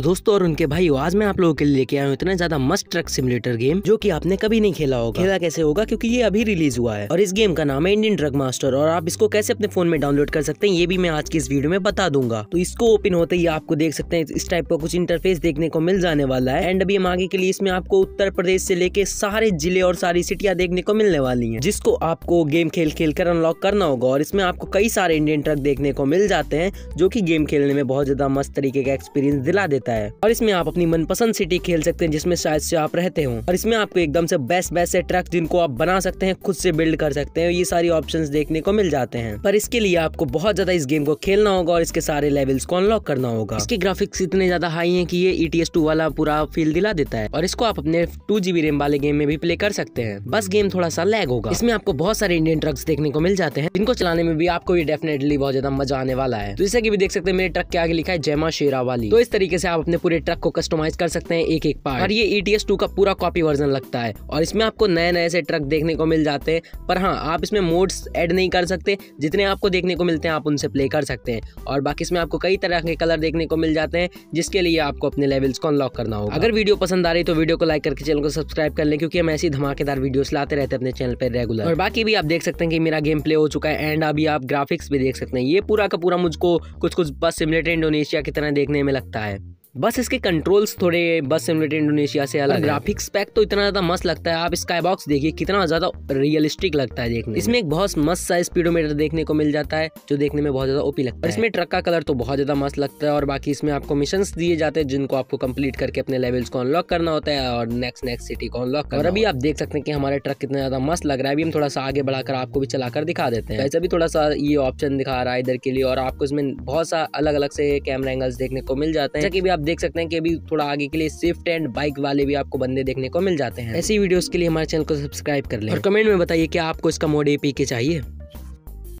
तो दोस्तों और उनके भाई आज मैं आप लोगों के लिए लेके आया हूँ इतना ज्यादा मस्त ट्रक सिमुलेटर गेम जो की आपने कभी नहीं खेला होगा खेला कैसे होगा क्योंकि ये अभी रिलीज हुआ है और इस गेम का नाम है इंडियन ड्रग मास्टर और आप इसको कैसे अपने फोन में डाउनलोड कर सकते हैं ये भी मैं आज की इस वीडियो में बता दूंगा तो इसको ओपन होते ही आपको देख सकते हैं इस टाइप का कुछ इंटरफेस देखने को मिल जाने वाला है एंड अभी हम आगे के लिए इसमें आपको उत्तर प्रदेश से लेके सारे जिले और सारी सिटिया देखने को मिलने वाली है जिसको आपको गेम खेल खेल कर अनलॉक करना होगा और इसमें आपको कई सारे इंडियन ट्रक देखने को मिल जाते हैं जो की गेम खेलने में बहुत ज्यादा मस्त तरीके का एक्सपीरियंस दिला देता है सकता है और इसमें आप अपनी मनपसंद सिटी खेल सकते हैं जिसमें शायद से आप रहते हो और इसमें आपको एकदम से बेस्ट बेस्ट ट्रक जिनको आप बना सकते हैं खुद से बिल्ड कर सकते हैं ये सारी ऑप्शन देखने को मिल जाते हैं पर इसके लिए आपको बहुत ज्यादा इस गेम को खेलना होगा और इसके सारे लेवल्स को अनलॉक करना होगा इसके ग्राफिक्स इतने ज्यादा हाई है की ये ई e वाला पूरा फील दिला देता है और इसको आप अपने टू जीबी रेम वाले गेम में भी प्ले कर सकते हैं बस गेम थोड़ा सा लैग होगा इसमें आपको बहुत सारे इंडियन ट्रक्स देखने को मिल जाते हैं जिनको चलाने में भी आपको ये डेफिनेटली बहुत ज्यादा मजा आने वाला है तो जैसे कि भी देख सकते हैं मेरे ट्रक के आगे लिखा है जयमा शेरा वाली तो इस तरीके से आप आप अपने पूरे ट्रक को कस्टमाइज कर सकते हैं एक एक पार्ट और ये ETS 2 का पूरा कॉपी वर्जन लगता है और इसमें आपको नए नए से ट्रक देखने को मिल जाते हैं पर हाँ आप इसमें मोड्स ऐड नहीं कर सकते जितने आपको देखने को मिलते हैं आप उनसे प्ले कर सकते हैं और बाकी इसमें आपको कई तरह के कलर देखने को मिल जाते हैं जिसके लिए आपको अपने लेवल्स को अनलॉक करना होगा अगर वीडियो पसंद आ रही तो वीडियो को लाइक करके चैनल को सब्सक्राइब कर लें क्योंकि हम ऐसी धमाकेदार वीडियोस लाते रहते हैं अपने चैनल पर रेगुलर और बाकी भी आप देख सकते हैं कि मेरा गेम प्ले हो चुका है एंड अभी आप ग्राफिक्स भी देख सकते हैं ये पूरा का पूरा मुझको कुछ कुछ बस सिमिलेटर इंडोनेशिया की तरह देखने में लगता है बस इसके कंट्रोल्स थोड़े बस सिमुलेटर इंडोनेशिया से अलग ग्राफिक्स पैक तो इतना ज़्यादा मस्त लगता है आप स्काई बॉक्स देखिए कितना ज़्यादा रियलिस्टिक लगता है देखने इसमें एक बहुत मस्त सा स्पीडोमीटर देखने को मिल जाता है जो देखने में बहुत ज़्यादा ओपी लगता है इसमें ट्रक का कलर तो बहुत ज़्यादा मस्त लगता है और बाकी इसमें आपको मिशन दिए जाते हैं जिनको आपको कम्प्लीट करके अपने लेवल्स को अनलॉक करना होता है और नेक्स्ट नेक्स्ट सिटी को अनलॉक कर अभी आप देख सकते हैं कि हमारे ट्रक कितना ज़्यादा मस्त लग रहा है अभी हम थोड़ा सा आगे बढ़ाकर आपको भी चलाकर दिखा देते हैं ऐसे भी थोड़ा सा ये ऑप्शन दिखा रहा है इधर के लिए और आपको इसमें बहुत सा अलग अलग से कैमरा एंगल्स देखने को मिल जाते हैं जैसे कि भी आप आप देख सकते हैं कि अभी थोड़ा आगे के लिए स्विफ्ट एंड बाइक वाले भी आपको बंदे देखने को मिल जाते हैं ऐसी वीडियोस के लिए हमारे चैनल को सब्सक्राइब कर लें और कमेंट में बताइए कि आपको इसका मोड एपी के चाहिए